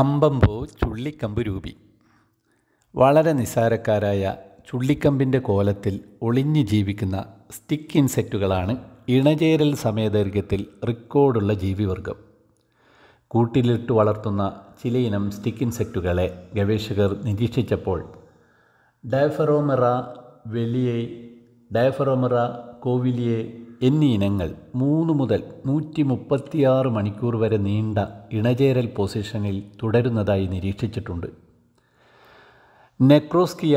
അമ്പമ്പോ ചുള്ളിക്കമ്പ് രൂപി വളരെ നിസാരക്കാരായ ചുള്ളിക്കമ്പിൻ്റെ കോലത്തിൽ ഒളിഞ്ഞു ജീവിക്കുന്ന സ്റ്റിക്ക് ഇൻസെക്റ്റുകളാണ് ഇണചേരൽ സമയദൈർഘ്യത്തിൽ റെക്കോർഡുള്ള ജീവിവർഗം കൂട്ടിലിട്ട് വളർത്തുന്ന ചിലയിനം സ്റ്റിക്ക് ഇൻസെക്റ്റുകളെ ഗവേഷകർ നിരീക്ഷിച്ചപ്പോൾ ഡയഫറോമെറ വെലിയെ ഡയഫറോമെറ കോവിലിയെ എന്നീ ഇനങ്ങൾ മൂന്ന് മുതൽ നൂറ്റി മുപ്പത്തിയാറ് മണിക്കൂർ വരെ നീണ്ട ഇണചേരൽ പൊസിഷനിൽ തുടരുന്നതായി നിരീക്ഷിച്ചിട്ടുണ്ട് നെക്രോസ്കിയ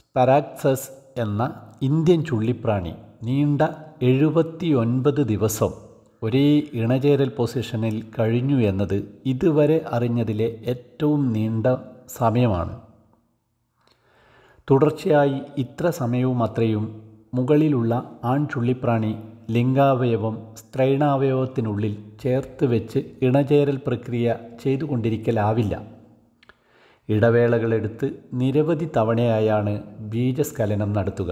സ്പരാക്സസ് എന്ന ഇന്ത്യൻ ചുള്ളിപ്രാണി നീണ്ട എഴുപത്തിയൊൻപത് ദിവസം ഒരേ ഇണചേരൽ പൊസിഷനിൽ കഴിഞ്ഞു എന്നത് ഇതുവരെ അറിഞ്ഞതിലെ ഏറ്റവും നീണ്ട സമയമാണ് തുടർച്ചയായി ഇത്ര സമയവും അത്രയും മുകളിലുള്ള ആൺചുള്ളിപ്രാണി ലിംഗാവയവം സ്ത്രൈണാവയവത്തിനുള്ളിൽ ചേർത്ത് വെച്ച് ഇണചേരൽ പ്രക്രിയ ചെയ്തുകൊണ്ടിരിക്കലാവില്ല ഇടവേളകളെടുത്ത് നിരവധി തവണയായാണ് ബീജസ്ഖലനം നടത്തുക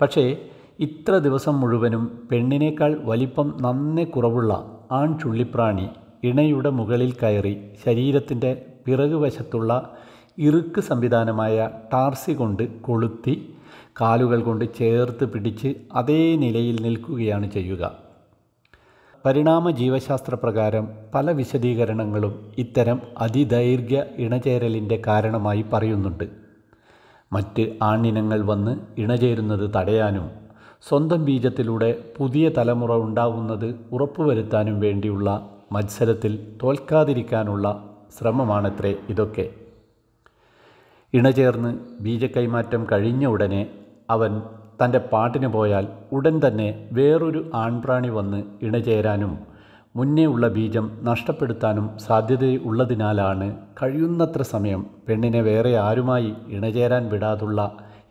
പക്ഷേ ഇത്ര ദിവസം മുഴുവനും പെണ്ണിനേക്കാൾ വലിപ്പം നന്നേ കുറവുള്ള ആൺചുള്ളിപ്രാണി ഇണയുടെ മുകളിൽ കയറി ശരീരത്തിൻ്റെ പിറകുവശത്തുള്ള ഇറുക്ക് സംവിധാനമായ ടാർസി കൊണ്ട് കൊളുത്തി കാലുകൾ കൊണ്ട് ചേർത്ത് പിടിച്ച് അതേ നിലയിൽ നിൽക്കുകയാണ് ചെയ്യുക പരിണാമ ജീവശാസ്ത്ര പ്രകാരം പല വിശദീകരണങ്ങളും ഇത്തരം അതിദൈർഘ്യ ഇണചേരലിൻ്റെ കാരണമായി പറയുന്നുണ്ട് മറ്റ് ആണിനങ്ങൾ വന്ന് ഇണചേരുന്നത് തടയാനും സ്വന്തം ബീജത്തിലൂടെ പുതിയ തലമുറ ഉണ്ടാവുന്നത് ഉറപ്പുവരുത്താനും വേണ്ടിയുള്ള മത്സരത്തിൽ തോൽക്കാതിരിക്കാനുള്ള ശ്രമമാണത്രേ ഇതൊക്കെ ഇണചേർന്ന് ബീജക്കൈമാറ്റം കഴിഞ്ഞ ഉടനെ അവൻ തൻ്റെ പാട്ടിന് പോയാൽ ഉടൻ തന്നെ വേറൊരു ആൺപ്രാണി വന്ന് ഇണചേരാനും മുന്നേ ഉള്ള ബീജം നഷ്ടപ്പെടുത്താനും സാധ്യതയുള്ളതിനാലാണ് കഴിയുന്നത്ര സമയം പെണ്ണിനെ വേറെ ആരുമായി ഇണചേരാൻ വിടാതുള്ള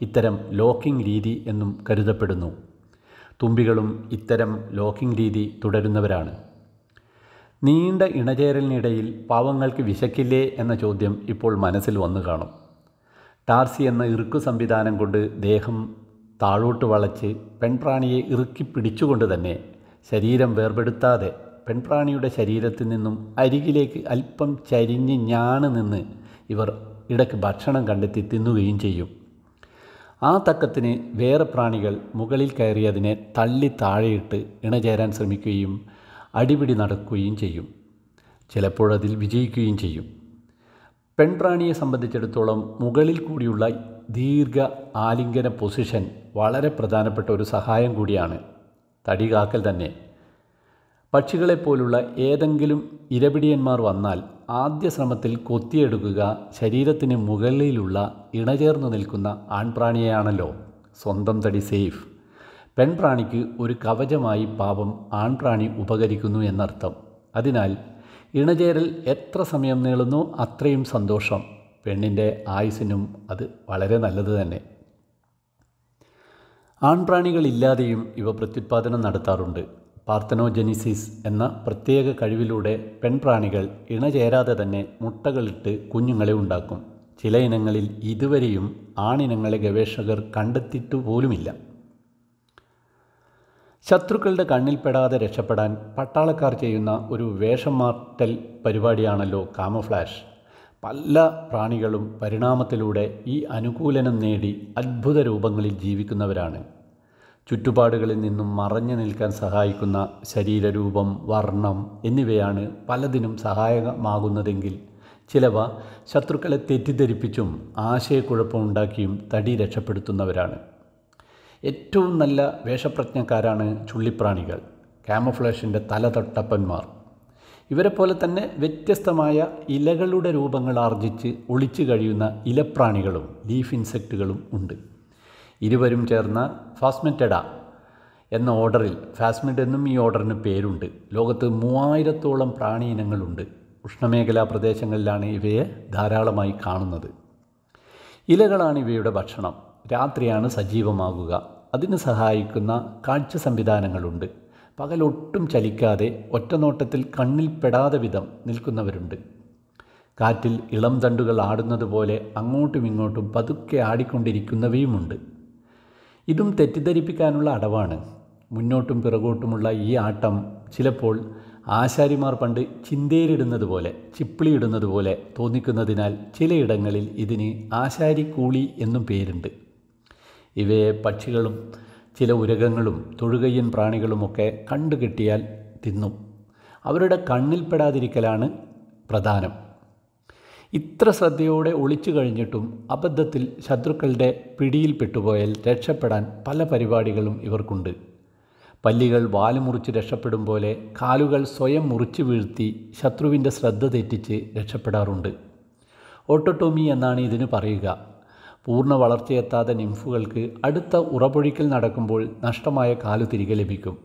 ഇത്തരം ലോക്കിംഗ് രീതി എന്നും കരുതപ്പെടുന്നു തുമ്പികളും ഇത്തരം ലോക്കിംഗ് രീതി തുടരുന്നവരാണ് നീണ്ട ഇണചേരലിനിടയിൽ പാവങ്ങൾക്ക് വിശക്കില്ലേ എന്ന ചോദ്യം ഇപ്പോൾ മനസ്സിൽ വന്നു കാണും ടാർസി എന്ന ഇറുക്കു സംവിധാനം കൊണ്ട് ദേഹം താഴോട്ട് വളച്ച് പെൺപ്രാണിയെ ഇറുക്കി പിടിച്ചുകൊണ്ട് തന്നെ ശരീരം വേർപെടുത്താതെ പെൺപ്രാണിയുടെ ശരീരത്തിൽ നിന്നും അരികിലേക്ക് അല്പം ചരിഞ്ഞ് ഞാണ് നിന്ന് ഇവർ ഇടയ്ക്ക് ഭക്ഷണം കണ്ടെത്തി തിന്നുകയും ചെയ്യും ആ തക്കത്തിന് വേറെ പ്രാണികൾ മുകളിൽ കയറിയതിനെ തള്ളി താഴെയിട്ട് ഇണചേരാൻ ശ്രമിക്കുകയും അടിപിടി നടക്കുകയും ചെയ്യും ചിലപ്പോഴതിൽ വിജയിക്കുകയും ചെയ്യും പെൺപ്രാണിയെ സംബന്ധിച്ചിടത്തോളം മുകളിൽ കൂടിയുള്ള ദീർഘ ആലിംഗന പൊസിഷൻ വളരെ പ്രധാനപ്പെട്ട ഒരു സഹായം കൂടിയാണ് തടി കാക്കൽ തന്നെ പക്ഷികളെപ്പോലുള്ള ഏതെങ്കിലും ഇരപിടിയന്മാർ വന്നാൽ ആദ്യ ശ്രമത്തിൽ കൊത്തിയെടുക്കുക ശരീരത്തിന് മുകളിലുള്ള ഇണചേർന്ന് നിൽക്കുന്ന ആൺപ്രാണിയെയാണല്ലോ സ്വന്തം തടി സേഫ് പെൺപ്രാണിക്ക് ഒരു കവചമായി പാപം ആൺപ്രാണി ഉപകരിക്കുന്നു എന്നർത്ഥം അതിനാൽ ഇണചേരൽ എത്ര സമയം നീളുന്നു അത്രയും സന്തോഷം പെണ്ണിൻ്റെ ആയുസിനും അത് വളരെ നല്ലത് തന്നെ ആൺപ്രാണികളില്ലാതെയും ഇവ പ്രത്യുത്പാദനം നടത്താറുണ്ട് പാർത്തനോജനിസിസ് എന്ന പ്രത്യേക കഴിവിലൂടെ പെൺപ്രാണികൾ ഇണചേരാതെ തന്നെ മുട്ടകളിട്ട് കുഞ്ഞുങ്ങളെ ഉണ്ടാക്കും ചില ഇനങ്ങളിൽ ഇതുവരെയും ആണിനങ്ങളെ ഗവേഷകർ കണ്ടെത്തിയിട്ട് പോലുമില്ല ശത്രുക്കളുടെ കണ്ണിൽപ്പെടാതെ രക്ഷപ്പെടാൻ പട്ടാളക്കാർ ചെയ്യുന്ന ഒരു വേഷം മാറ്റൽ പരിപാടിയാണല്ലോ കാമഫ്ലാഷ് പല പ്രാണികളും പരിണാമത്തിലൂടെ ഈ അനുകൂലനം നേടി അത്ഭുത രൂപങ്ങളിൽ ജീവിക്കുന്നവരാണ് ചുറ്റുപാടുകളിൽ നിന്നും മറഞ്ഞു നിൽക്കാൻ സഹായിക്കുന്ന ശരീരരൂപം വർണ്ണം എന്നിവയാണ് പലതിനും സഹായകമാകുന്നതെങ്കിൽ ചിലവ ശത്രുക്കളെ തെറ്റിദ്ധരിപ്പിച്ചും ആശയക്കുഴപ്പമുണ്ടാക്കിയും തടി രക്ഷപ്പെടുത്തുന്നവരാണ് ഏറ്റവും നല്ല വേഷപ്രജ്ഞക്കാരാണ് ചുള്ളിപ്രാണികൾ ക്യാമഫ്ലേഷിൻ്റെ തലതൊട്ടപ്പന്മാർ ഇവരെ പോലെ തന്നെ വ്യത്യസ്തമായ ഇലകളുടെ രൂപങ്ങൾ ആർജിച്ച് ഒളിച്ചു കഴിയുന്ന ഇലപ്രാണികളും ലീഫ് ഇൻസെക്റ്റുകളും ഉണ്ട് ഇരുവരും ചേർന്ന ഫാസ്മെറ്റഡ എന്ന ഓർഡറിൽ ഫാസ്മിഡ് എന്നും ഈ ഓർഡറിന് പേരുണ്ട് ലോകത്ത് മൂവായിരത്തോളം പ്രാണി ഇനങ്ങളുണ്ട് ഉഷ്ണമേഖലാ പ്രദേശങ്ങളിലാണ് ഇവയെ ധാരാളമായി കാണുന്നത് ഇലകളാണ് ഇവയുടെ ഭക്ഷണം രാത്രിയാണ് സജീവമാകുക അതിന് സഹായിക്കുന്ന കാഴ്ച സംവിധാനങ്ങളുണ്ട് പകലൊട്ടും ചലിക്കാതെ ഒറ്റനോട്ടത്തിൽ കണ്ണിൽ വിധം നിൽക്കുന്നവരുണ്ട് കാറ്റിൽ ഇളം തണ്ടുകൾ ആടുന്നത് പോലെ അങ്ങോട്ടും ഇങ്ങോട്ടും പതുക്കെ ആടിക്കൊണ്ടിരിക്കുന്നവയുമുണ്ട് ഇതും തെറ്റിദ്ധരിപ്പിക്കാനുള്ള അടവാണ് മുന്നോട്ടും പിറകോട്ടുമുള്ള ഈ ആട്ടം ചിലപ്പോൾ ആശാരിമാർ പണ്ട് ചിന്തേരിടുന്നത് പോലെ ചിപ്പിളിയിടുന്നത് പോലെ തോന്നിക്കുന്നതിനാൽ ചിലയിടങ്ങളിൽ ഇതിന് ആശാരി കൂളി എന്നും പേരുണ്ട് ഇവയെ പക്ഷികളും ചില ഉരകങ്ങളും തൊഴുകയ്യൻ പ്രാണികളുമൊക്കെ കണ്ടുകിട്ടിയാൽ തിന്നും അവരുടെ കണ്ണിൽപ്പെടാതിരിക്കലാണ് പ്രധാനം ഇത്ര ശ്രദ്ധയോടെ ഒളിച്ചു കഴിഞ്ഞിട്ടും അബദ്ധത്തിൽ ശത്രുക്കളുടെ പിടിയിൽപ്പെട്ടുപോയാൽ രക്ഷപ്പെടാൻ പല പരിപാടികളും ഇവർക്കുണ്ട് പല്ലികൾ മുറിച്ച് രക്ഷപ്പെടും പോലെ കാലുകൾ സ്വയം മുറിച്ചു വീഴ്ത്തി ശത്രുവിൻ്റെ ശ്രദ്ധ തെറ്റിച്ച് രക്ഷപ്പെടാറുണ്ട് ഓട്ടോട്ടോമി എന്നാണ് ഇതിന് പറയുക പൂർണ്ണ വളർച്ചയെത്താതെ നിംഫുകൾക്ക് അടുത്ത ഉറപൊഴിക്കൽ നടക്കുമ്പോൾ നഷ്ടമായ കാലു തിരികെ ലഭിക്കും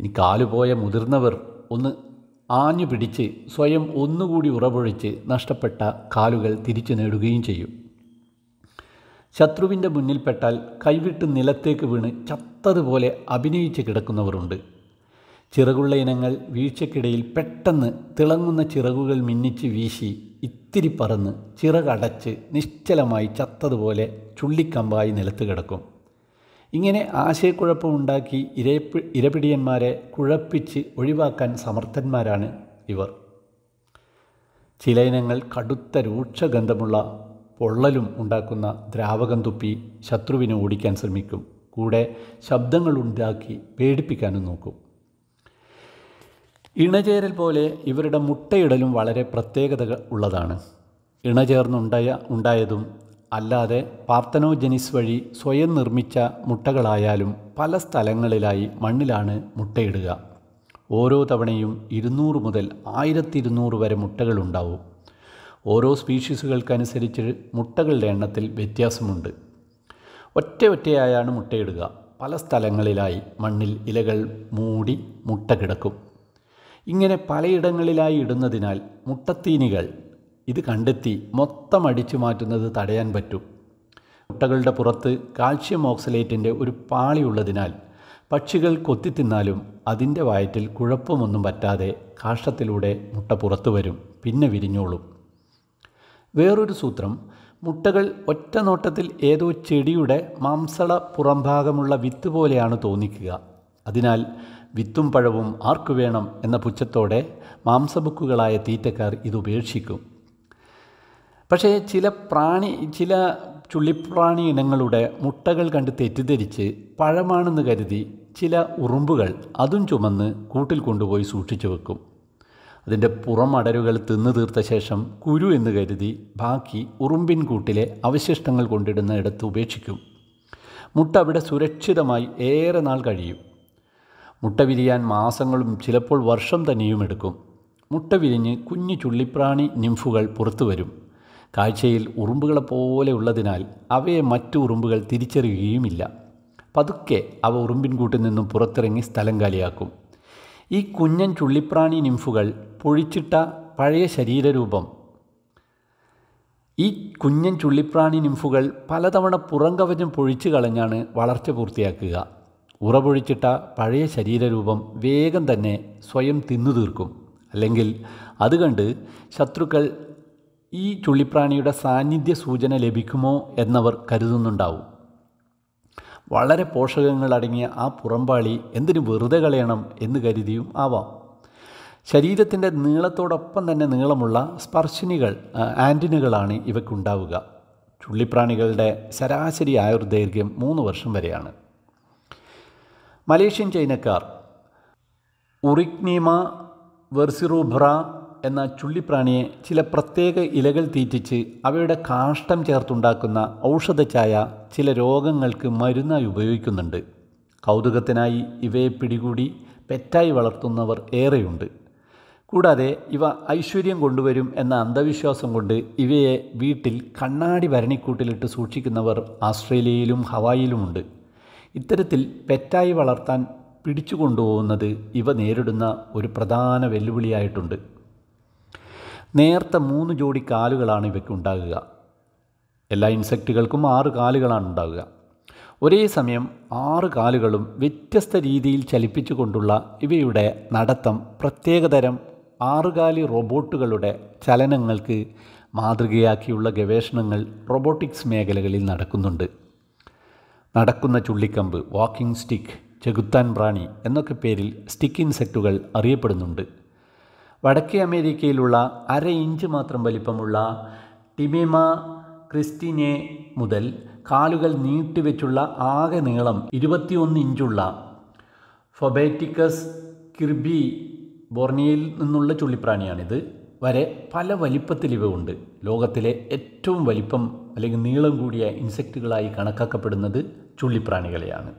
ഇനി കാലുപോയ മുതിർന്നവർ ഒന്ന് ആഞ്ഞു പിടിച്ച് സ്വയം ഒന്നുകൂടി ഉറപൊഴിച്ച് നഷ്ടപ്പെട്ട കാലുകൾ തിരിച്ചു നേടുകയും ചെയ്യും ശത്രുവിൻ്റെ മുന്നിൽപ്പെട്ടാൽ കൈവിട്ട് നിലത്തേക്ക് വീണ് ചത്തതുപോലെ അഭിനയിച്ച് കിടക്കുന്നവരുണ്ട് ചിറകുള്ള ഇനങ്ങൾ വീഴ്ചയ്ക്കിടയിൽ പെട്ടെന്ന് തിളങ്ങുന്ന ചിറകുകൾ മിന്നിച്ച് വീശി ഇത്തിരി പറന്ന് ചിറകടച്ച് നിശ്ചലമായി ചത്തതുപോലെ ചുള്ളിക്കമ്പായി നിലത്ത് കിടക്കും ഇങ്ങനെ ആശയക്കുഴപ്പമുണ്ടാക്കി ഇരപ്പി ഇരപിടിയന്മാരെ കുഴപ്പിച്ച് ഒഴിവാക്കാൻ സമർത്ഥന്മാരാണ് ഇവർ ചില ഇനങ്ങൾ കടുത്ത രൂക്ഷഗന്ധമുള്ള പൊള്ളലും ഉണ്ടാക്കുന്ന ദ്രാവകം തുപ്പി ശത്രുവിനെ ഓടിക്കാൻ ശ്രമിക്കും കൂടെ ശബ്ദങ്ങളുണ്ടാക്കി പേടിപ്പിക്കാനും നോക്കും ഇണചേരൽ പോലെ ഇവരുടെ മുട്ടയിടലും വളരെ പ്രത്യേകതകൾ ഉള്ളതാണ് ഇണചേർന്നുണ്ടായ ഉണ്ടായതും അല്ലാതെ പാർത്തനോജനിസ് വഴി സ്വയം നിർമ്മിച്ച മുട്ടകളായാലും പല സ്ഥലങ്ങളിലായി മണ്ണിലാണ് മുട്ടയിടുക ഓരോ തവണയും ഇരുന്നൂറ് മുതൽ ആയിരത്തി ഇരുന്നൂറ് വരെ മുട്ടകളുണ്ടാവും ഓരോ സ്പീഷീസുകൾക്കനുസരിച്ച് മുട്ടകളുടെ എണ്ണത്തിൽ വ്യത്യാസമുണ്ട് ഒറ്റ ഒറ്റയായാണ് മുട്ടയിടുക പല സ്ഥലങ്ങളിലായി മണ്ണിൽ ഇലകൾ മൂടി മുട്ട കിടക്കും ഇങ്ങനെ പലയിടങ്ങളിലായി ഇടുന്നതിനാൽ മുട്ടത്തീനികൾ ഇത് കണ്ടെത്തി മൊത്തം അടിച്ചു മാറ്റുന്നത് തടയാൻ പറ്റും മുട്ടകളുടെ പുറത്ത് കാൽഷ്യം ഓക്സലേറ്റിൻ്റെ ഒരു പാളി ഉള്ളതിനാൽ പക്ഷികൾ കൊത്തിത്തിന്നാലും അതിൻ്റെ വയറ്റിൽ കുഴപ്പമൊന്നും പറ്റാതെ കാഷ്ടത്തിലൂടെ മുട്ട പുറത്തു വരും പിന്നെ വിരിഞ്ഞോളും വേറൊരു സൂത്രം മുട്ടകൾ ഒറ്റ നോട്ടത്തിൽ ഏതോ ചെടിയുടെ മാംസള പുറംഭാഗമുള്ള വിത്ത് പോലെയാണ് തോന്നിക്കുക അതിനാൽ വിത്തും പഴവും ആർക്കു വേണം എന്ന പുച്ഛത്തോടെ മാംസബുക്കുകളായ തീറ്റക്കാർ ഇതുപേക്ഷിക്കും പക്ഷേ ചില പ്രാണി ചില ചുള്ളിപ്രാണി ഇനങ്ങളുടെ മുട്ടകൾ കണ്ട് തെറ്റിദ്ധരിച്ച് പഴമാണെന്ന് കരുതി ചില ഉറുമ്പുകൾ അതും ചുമന്ന് കൂട്ടിൽ കൊണ്ടുപോയി സൂക്ഷിച്ചു വെക്കും അതിൻ്റെ പുറമടരുകൾ തിന്നു തീർത്ത ശേഷം കുരു എന്ന് കരുതി ബാക്കി ഉറുമ്പിൻ കൂട്ടിലെ അവശിഷ്ടങ്ങൾ കൊണ്ടിടുന്ന ഇടത്ത് ഉപേക്ഷിക്കും മുട്ട അവിടെ സുരക്ഷിതമായി ഏറെ നാൾ കഴിയും മുട്ട വിരിയാൻ മാസങ്ങളും ചിലപ്പോൾ വർഷം തന്നെയും എടുക്കും മുട്ട വിരിഞ്ഞ് കുഞ്ഞു ചുള്ളിപ്രാണി നിംഫുകൾ പുറത്തു വരും കാഴ്ചയിൽ ഉറുമ്പുകളെപ്പോലെ ഉള്ളതിനാൽ അവയെ മറ്റു ഉറുമ്പുകൾ തിരിച്ചറിയുകയുമില്ല പതുക്കെ അവ ഉറുമ്പിൻകൂട്ടിൽ നിന്നും പുറത്തിറങ്ങി സ്ഥലം കാലിയാക്കും ഈ കുഞ്ഞൻ ചുള്ളിപ്രാണി നിംഫുകൾ പൊഴിച്ചിട്ട പഴയ ശരീരരൂപം ഈ കുഞ്ഞൻ ചുള്ളിപ്രാണി നിംഫുകൾ പലതവണ പുറം കവചം പൊഴിച്ചു കളഞ്ഞാണ് വളർച്ച പൂർത്തിയാക്കുക ഉറവൊഴിച്ചിട്ട പഴയ ശരീരരൂപം വേഗം തന്നെ സ്വയം തിന്നു തീർക്കും അല്ലെങ്കിൽ അത് ശത്രുക്കൾ ഈ ചുള്ളിപ്രാണിയുടെ സാന്നിധ്യ സൂചന ലഭിക്കുമോ എന്നവർ കരുതുന്നുണ്ടാവും വളരെ പോഷകങ്ങൾ അടങ്ങിയ ആ പുറമ്പാളി എന്തിനു വെറുതെ കളയണം എന്ന് കരുതിയും ആവാം ശരീരത്തിൻ്റെ നീളത്തോടൊപ്പം തന്നെ നീളമുള്ള സ്പർശിനികൾ ആൻറ്റിനുകളാണ് ഇവയ്ക്കുണ്ടാവുക ചുള്ളിപ്രാണികളുടെ ശരാശരി ആയുർദൈർഘ്യം മൂന്ന് വർഷം വരെയാണ് മലേഷ്യൻ ചൈനക്കാർ ഉറിക്നീമ വെർസിറൂബ്ര എന്ന ചുള്ളിപ്രാണിയെ ചില പ്രത്യേക ഇലകൾ തീറ്റിച്ച് അവയുടെ കാഷ്ടം ചേർത്തുണ്ടാക്കുന്ന ഔഷധച്ചായ ചില രോഗങ്ങൾക്ക് മരുന്നായി ഉപയോഗിക്കുന്നുണ്ട് കൗതുകത്തിനായി ഇവയെ പിടികൂടി പെറ്റായി വളർത്തുന്നവർ ഏറെയുണ്ട് കൂടാതെ ഇവ ഐശ്വര്യം കൊണ്ടുവരും എന്ന അന്ധവിശ്വാസം കൊണ്ട് ഇവയെ വീട്ടിൽ കണ്ണാടി ഭരണിക്കൂട്ടിലിട്ട് സൂക്ഷിക്കുന്നവർ ആസ്ട്രേലിയയിലും ഹവായിലുമുണ്ട് ഇത്തരത്തിൽ പെറ്റായി വളർത്താൻ പിടിച്ചു കൊണ്ടുപോകുന്നത് ഇവ നേരിടുന്ന ഒരു പ്രധാന വെല്ലുവിളിയായിട്ടുണ്ട് നേർത്ത മൂന്ന് ജോഡി കാലുകളാണ് ഉണ്ടാകുക എല്ലാ ഇൻസെക്റ്റുകൾക്കും ആറ് കാലുകളാണ് ഉണ്ടാകുക ഒരേ സമയം ആറ് കാലുകളും വ്യത്യസ്ത രീതിയിൽ ചലിപ്പിച്ചുകൊണ്ടുള്ള ഇവയുടെ നടത്തം പ്രത്യേകതരം ആറുകാലി റോബോട്ടുകളുടെ ചലനങ്ങൾക്ക് മാതൃകയാക്കിയുള്ള ഗവേഷണങ്ങൾ റോബോട്ടിക്സ് മേഖലകളിൽ നടക്കുന്നുണ്ട് നടക്കുന്ന ചുള്ളിക്കമ്പ് വാക്കിംഗ് സ്റ്റിക്ക് ചെകുത്താൻ പ്രാണി എന്നൊക്കെ പേരിൽ സ്റ്റിക്ക് ഇൻസെക്റ്റുകൾ അറിയപ്പെടുന്നുണ്ട് വടക്കേ അമേരിക്കയിലുള്ള അര ഇഞ്ച് മാത്രം വലിപ്പമുള്ള ടിമിമ ക്രിസ്റ്റിനെ മുതൽ കാലുകൾ നീട്ടിവെച്ചുള്ള ആകെ നീളം ഇരുപത്തിയൊന്ന് ഇഞ്ചുള്ള ഫൊബേറ്റിക്കസ് കിർബി ബോർണിയയിൽ നിന്നുള്ള ചുള്ളിപ്രാണിയാണിത് വരെ പല വലിപ്പത്തിൽ ഇവയുണ്ട് ലോകത്തിലെ ഏറ്റവും വലിപ്പം അല്ലെങ്കിൽ നീളം കൂടിയ ഇൻസെക്റ്റുകളായി കണക്കാക്കപ്പെടുന്നത് ചുള്ളിപ്രാണികളെയാണ്